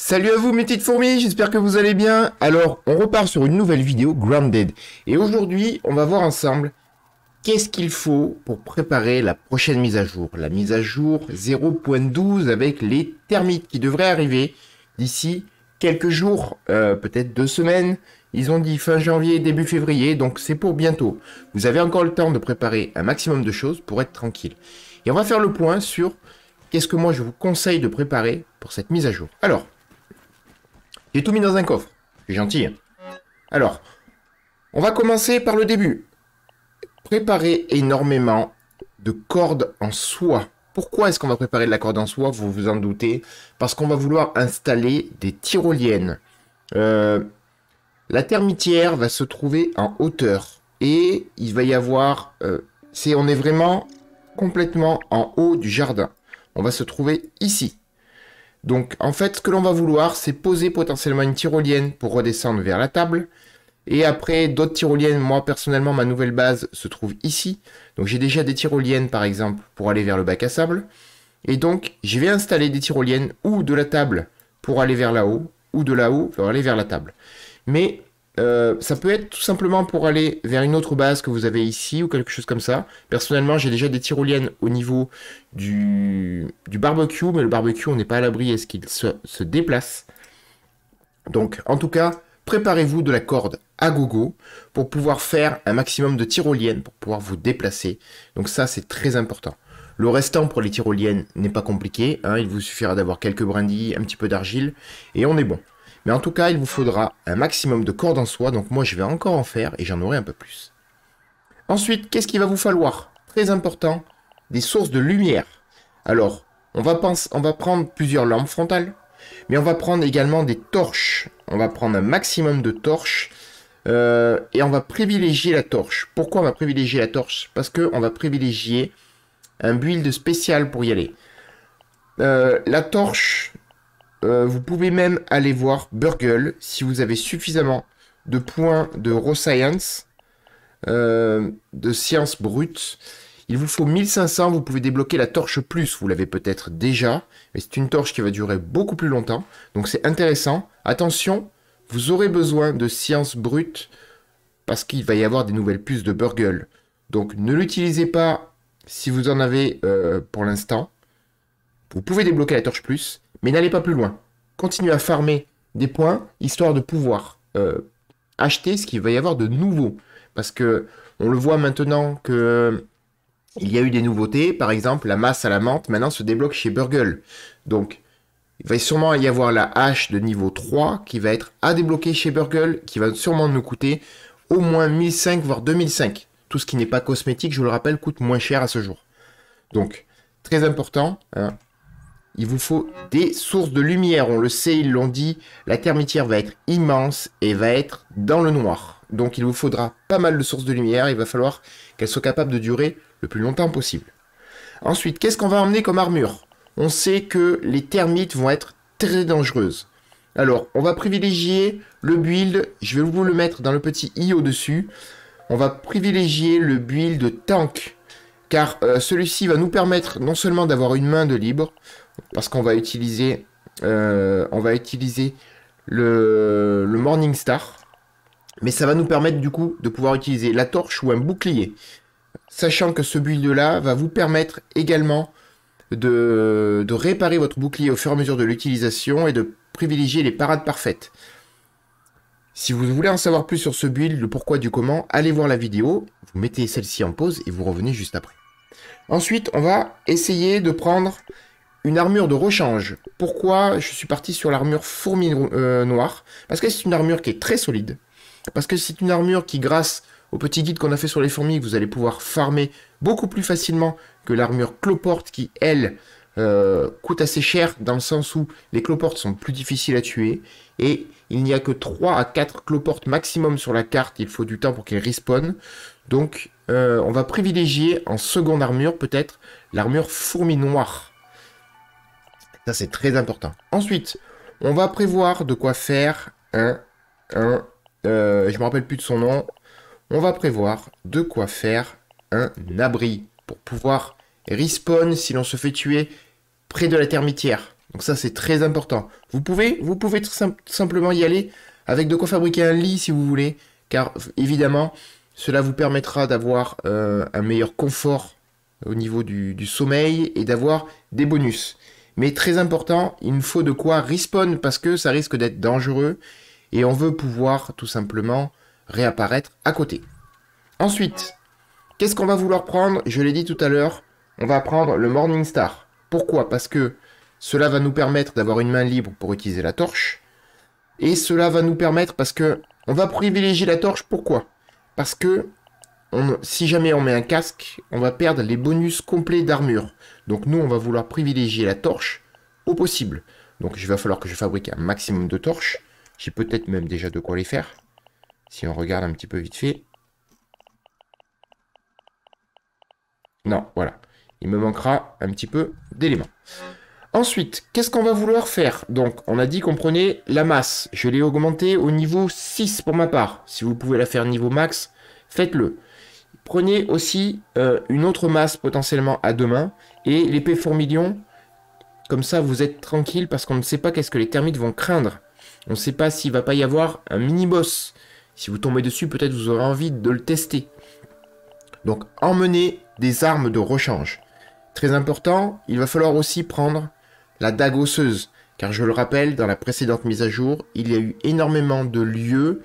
Salut à vous mes petites fourmis, j'espère que vous allez bien. Alors, on repart sur une nouvelle vidéo Grounded. Et aujourd'hui, on va voir ensemble qu'est-ce qu'il faut pour préparer la prochaine mise à jour. La mise à jour 0.12 avec les termites qui devraient arriver d'ici quelques jours, euh, peut-être deux semaines. Ils ont dit fin janvier, début février, donc c'est pour bientôt. Vous avez encore le temps de préparer un maximum de choses pour être tranquille. Et on va faire le point sur qu'est-ce que moi je vous conseille de préparer pour cette mise à jour. Alors, tout mis dans un coffre. C'est gentil. Hein. Alors, on va commencer par le début. Préparer énormément de cordes en soie. Pourquoi est-ce qu'on va préparer de la corde en soie Vous vous en doutez. Parce qu'on va vouloir installer des tyroliennes. Euh, la termitière va se trouver en hauteur. Et il va y avoir... Euh, c'est, on est vraiment complètement en haut du jardin. On va se trouver ici. Donc en fait, ce que l'on va vouloir, c'est poser potentiellement une tyrolienne pour redescendre vers la table. Et après, d'autres tyroliennes, moi personnellement, ma nouvelle base se trouve ici. Donc j'ai déjà des tyroliennes, par exemple, pour aller vers le bac à sable. Et donc, je vais installer des tyroliennes ou de la table pour aller vers là-haut, ou de là-haut pour aller vers la table. Mais euh, ça peut être tout simplement pour aller vers une autre base que vous avez ici ou quelque chose comme ça. Personnellement, j'ai déjà des tyroliennes au niveau du, barbecue, mais le barbecue, on n'est pas à l'abri est ce qu'il se, déplace. Donc, en tout cas, préparez-vous de la corde à gogo pour pouvoir faire un maximum de tyroliennes, pour pouvoir vous déplacer. Donc ça, c'est très important. Le restant pour les tyroliennes n'est pas compliqué. Hein. il vous suffira d'avoir quelques brindilles, un petit peu d'argile, et on est bon. Mais en tout cas, il vous faudra un maximum de cordes en soie, donc moi je vais encore en faire et j'en aurai un peu plus. Ensuite, qu'est-ce qu'il va vous falloir Très important, des sources de lumière. Alors, on va, prendre plusieurs lampes frontales, mais on va prendre également des torches. On va prendre un maximum de torches euh, et on va privilégier la torche. Pourquoi on va privilégier la torche Parce qu'on va privilégier un build spécial pour y aller. Euh, la torche, euh, vous pouvez même aller voir Burgle si vous avez suffisamment de points de raw science, euh, de science brute. Il vous faut 1500, vous pouvez débloquer la torche plus, vous l'avez peut-être déjà, mais c'est une torche qui va durer beaucoup plus longtemps, donc c'est intéressant. Attention, vous aurez besoin de science brute parce qu'il va y avoir des nouvelles puces de Burgle. Donc ne l'utilisez pas si vous en avez euh, pour l'instant. Vous pouvez débloquer la torche plus, mais n'allez pas plus loin. Continuez à farmer des points, histoire de pouvoir euh, acheter ce qu'il va y avoir de nouveau. Parce que on le voit maintenant que euh, il y a eu des nouveautés. Par exemple, la masse à la menthe maintenant se débloque chez Burgle. Donc, il va sûrement y avoir la hache de niveau 3 qui va être à débloquer chez Burgle, qui va sûrement nous coûter au moins 1005 voire 2005. Tout ce qui n'est pas cosmétique, je vous le rappelle, coûte moins cher à ce jour. Donc, très important. Hein, il vous faut des sources de lumière, on le sait, ils l'ont dit, la termitière va être immense et va être dans le noir. Donc il vous faudra pas mal de sources de lumière, il va falloir qu'elles soient capables de durer le plus longtemps possible. Ensuite, qu'est-ce qu'on va emmener comme armure On sait que les termites vont être très dangereuses. Alors, on va privilégier le build, je vais vous le mettre dans le petit i au-dessus. On va privilégier le build tank car euh, celui-ci va nous permettre non seulement d'avoir une main de libre, parce qu'on va utiliser, euh, on va utiliser le, Morning Star, mais ça va nous permettre du coup de pouvoir utiliser la torche ou un bouclier, sachant que ce build-là va vous permettre également de, de, réparer votre bouclier au fur et à mesure de l'utilisation et de privilégier les parades parfaites. Si vous voulez en savoir plus sur ce build, le pourquoi du comment, allez voir la vidéo, vous mettez celle-ci en pause et vous revenez juste après. Ensuite, on va essayer de prendre une armure de rechange. Pourquoi je suis parti sur l'armure fourmi euh, noire Parce que c'est une armure qui est très solide. Parce que c'est une armure qui, grâce au petit guide qu'on a fait sur les fourmis, vous allez pouvoir farmer beaucoup plus facilement que l'armure cloporte qui, elle, euh, coûte assez cher dans le sens où les cloportes sont plus difficiles à tuer et il n'y a que 3 à 4 cloportes maximum sur la carte, il faut du temps pour qu'elles respawn. Donc euh, on va privilégier en seconde armure peut-être l'armure fourmi noire. Ça c'est très important. Ensuite, on va prévoir de quoi faire un... un euh, je me rappelle plus de son nom. On va prévoir de quoi faire un abri pour pouvoir respawn si l'on se fait tuer près de la termitière. Donc ça, c'est très important. Vous pouvez, vous pouvez tout simplement y aller avec de quoi fabriquer un lit si vous voulez, car évidemment, cela vous permettra d'avoir euh, un meilleur confort au niveau du, du sommeil et d'avoir des bonus. Mais très important, il nous faut de quoi respawn parce que ça risque d'être dangereux et on veut pouvoir tout simplement réapparaître à côté. Ensuite, qu'est-ce qu'on va vouloir prendre Je l'ai dit tout à l'heure, on va prendre le Morning Star. Pourquoi Parce que cela va nous permettre d'avoir une main libre pour utiliser la torche. Et cela va nous permettre, parce que on va privilégier la torche, pourquoi Parce que si jamais on met un casque, on va perdre les bonus complets d'armure. Donc nous, on va vouloir privilégier la torche au possible. Donc il va falloir que je fabrique un maximum de torches. J'ai peut-être même déjà de quoi les faire. Si on regarde un petit peu vite fait. Non, voilà. Il me manquera un petit peu d'éléments. Ensuite, qu'est-ce qu'on va vouloir faire Donc, on a dit qu'on prenait la masse. Je l'ai augmentée au niveau 6 pour ma part. Si vous pouvez la faire niveau max, faites-le. Prenez aussi euh, une autre masse potentiellement à deux mains. Et l'épée fourmilion, comme ça vous êtes tranquille parce qu'on ne sait pas qu'est-ce que les termites vont craindre. On ne sait pas s'il va pas y avoir un mini-boss. Si vous tombez dessus, peut-être vous aurez envie de le tester. Donc emmenez des armes de rechange. Très important, il va falloir aussi prendre la dague osseuse, car je le rappelle, dans la précédente mise à jour, il y a eu énormément de lieux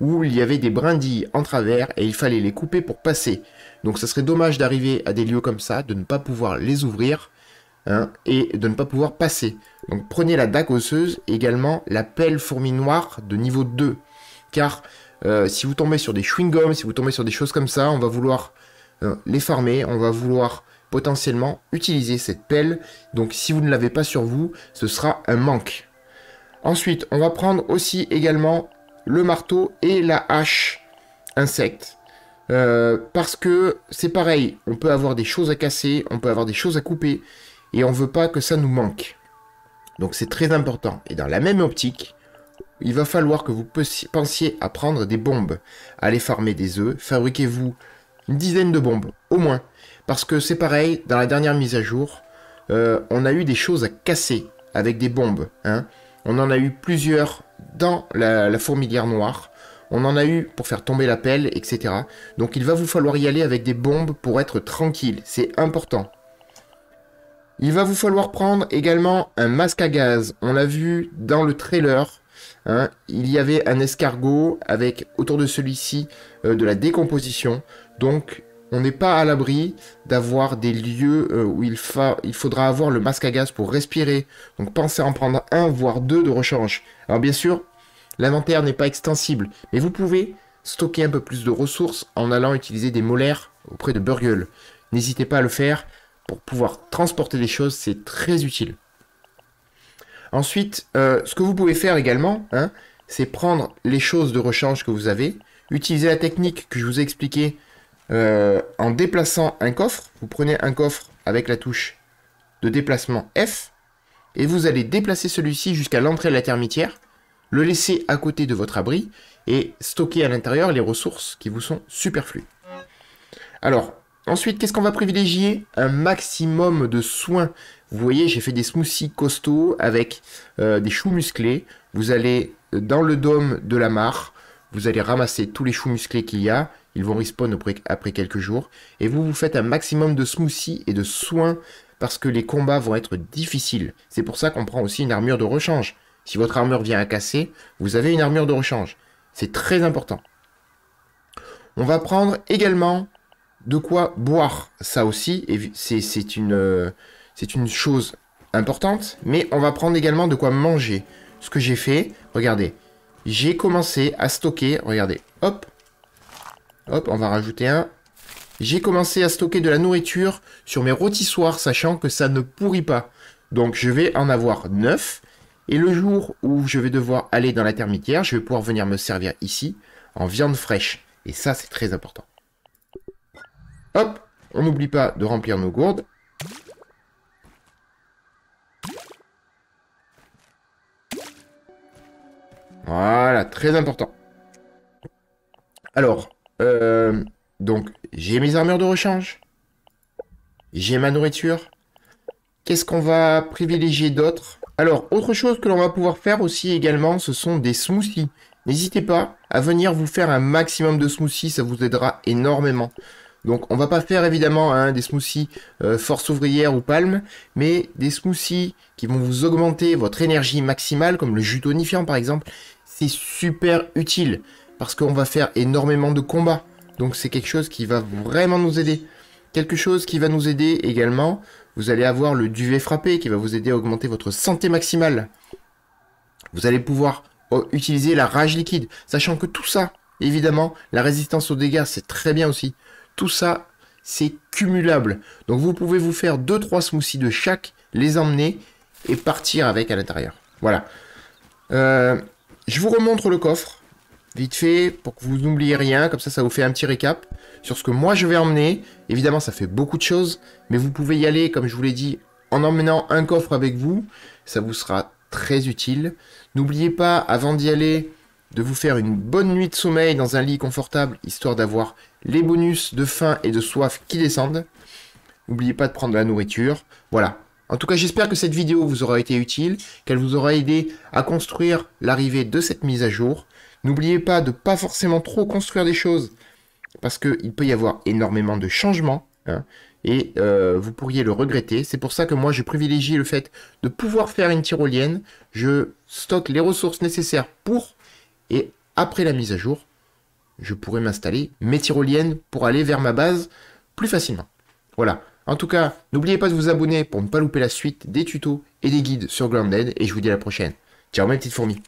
où il y avait des brindilles en travers et il fallait les couper pour passer. Donc ça serait dommage d'arriver à des lieux comme ça, de ne pas pouvoir les ouvrir hein, et de ne pas pouvoir passer. Donc prenez la dague osseuse, également la pelle fourmi noire de niveau 2, car euh, si vous tombez sur des chewing-gums, si vous tombez sur des choses comme ça, on va vouloir euh, les farmer, on va vouloir potentiellement utiliser cette pelle. Donc si vous ne l'avez pas sur vous, ce sera un manque. Ensuite, on va prendre aussi également le marteau et la hache insecte. Euh, parce que c'est pareil, on peut avoir des choses à casser, on peut avoir des choses à couper, et on veut pas que ça nous manque. Donc c'est très important. Et dans la même optique, il va falloir que vous pensiez à prendre des bombes. Allez farmer des œufs, fabriquez-vous une dizaine de bombes, au moins. Parce que c'est pareil, dans la dernière mise à jour, euh, on a eu des choses à casser avec des bombes. Hein. On en a eu plusieurs dans la, fourmilière noire. On en a eu pour faire tomber la pelle, etc. Donc il va vous falloir y aller avec des bombes pour être tranquille. C'est important. Il va vous falloir prendre également un masque à gaz. On l'a vu dans le trailer. Hein. il y avait un escargot avec autour de celui-ci euh, de la décomposition. Donc on n'est pas à l'abri d'avoir des lieux euh, où il, il, faudra avoir le masque à gaz pour respirer. Donc pensez à en prendre un, voire deux de rechange. Alors bien sûr, l'inventaire n'est pas extensible, mais vous pouvez stocker un peu plus de ressources en allant utiliser des molaires auprès de Burgle. N'hésitez pas à le faire pour pouvoir transporter des choses, c'est très utile. Ensuite, euh, ce que vous pouvez faire également, hein, c'est prendre les choses de rechange que vous avez, utiliser la technique que je vous ai expliquée euh, en déplaçant un coffre, vous prenez un coffre avec la touche de déplacement F, et vous allez déplacer celui-ci jusqu'à l'entrée de la termitière, le laisser à côté de votre abri, et stocker à l'intérieur les ressources qui vous sont superflues. Alors, ensuite, qu'est-ce qu'on va privilégier Un maximum de soins. Vous voyez, j'ai fait des smoothies costauds avec euh, des choux musclés. Vous allez dans le dôme de la mare, vous allez ramasser tous les choux musclés qu'il y a, ils vont respawn après, quelques jours. Et vous, vous faites un maximum de smoothies et de soins parce que les combats vont être difficiles. C'est pour ça qu'on prend aussi une armure de rechange. Si votre armure vient à casser, vous avez une armure de rechange. C'est très important. On va prendre également de quoi boire. Ça aussi, c'est une, euh, une chose importante. Mais on va prendre également de quoi manger. Ce que j'ai fait, regardez. J'ai commencé à stocker, regardez, hop, Hop, on va rajouter un. J'ai commencé à stocker de la nourriture sur mes rôtissoirs, sachant que ça ne pourrit pas. Donc je vais en avoir 9. Et le jour où je vais devoir aller dans la termitière, je vais pouvoir venir me servir ici en viande fraîche. Et ça, c'est très important. Hop, on n'oublie pas de remplir nos gourdes. Voilà, très important. Alors, euh, donc, j'ai mes armures de rechange. J'ai ma nourriture. Qu'est-ce qu'on va privilégier d'autre Alors, autre chose que l'on va pouvoir faire aussi également, ce sont des smoothies. N'hésitez pas à venir vous faire un maximum de smoothies, ça vous aidera énormément. Donc on va pas faire évidemment hein, des smoothies euh, force ouvrière ou palme, mais des smoothies qui vont vous augmenter votre énergie maximale, comme le jus tonifiant par exemple, c'est super utile parce qu'on va faire énormément de combats. Donc c'est quelque chose qui va vraiment nous aider. Quelque chose qui va nous aider également, vous allez avoir le duvet frappé qui va vous aider à augmenter votre santé maximale. Vous allez pouvoir euh, utiliser la rage liquide, sachant que tout ça, évidemment, la résistance aux dégâts, c'est très bien aussi. Tout ça, c'est cumulable. Donc vous pouvez vous faire 2-3 smoothies de chaque, les emmener et partir avec à l'intérieur. Voilà. Euh, je vous remontre le coffre vite fait, pour que vous n'oubliez rien, comme ça, ça vous fait un petit récap sur ce que moi je vais emmener. Évidemment, ça fait beaucoup de choses, mais vous pouvez y aller, comme je vous l'ai dit, en emmenant un coffre avec vous. Ça vous sera très utile. N'oubliez pas, avant d'y aller, de vous faire une bonne nuit de sommeil dans un lit confortable, histoire d'avoir les bonus de faim et de soif qui descendent. N'oubliez pas de prendre de la nourriture. Voilà. En tout cas, j'espère que cette vidéo vous aura été utile, qu'elle vous aura aidé à construire l'arrivée de cette mise à jour. N'oubliez pas de pas forcément trop construire des choses, parce qu'il peut y avoir énormément de changements, hein, et euh, vous pourriez le regretter. C'est pour ça que moi, je privilégie le fait de pouvoir faire une tyrolienne. Je stocke les ressources nécessaires pour, et après la mise à jour, je pourrai m'installer mes tyroliennes pour aller vers ma base plus facilement. Voilà. En tout cas, n'oubliez pas de vous abonner pour ne pas louper la suite des tutos et des guides sur Grounded, et je vous dis à la prochaine. Ciao mes petites fourmis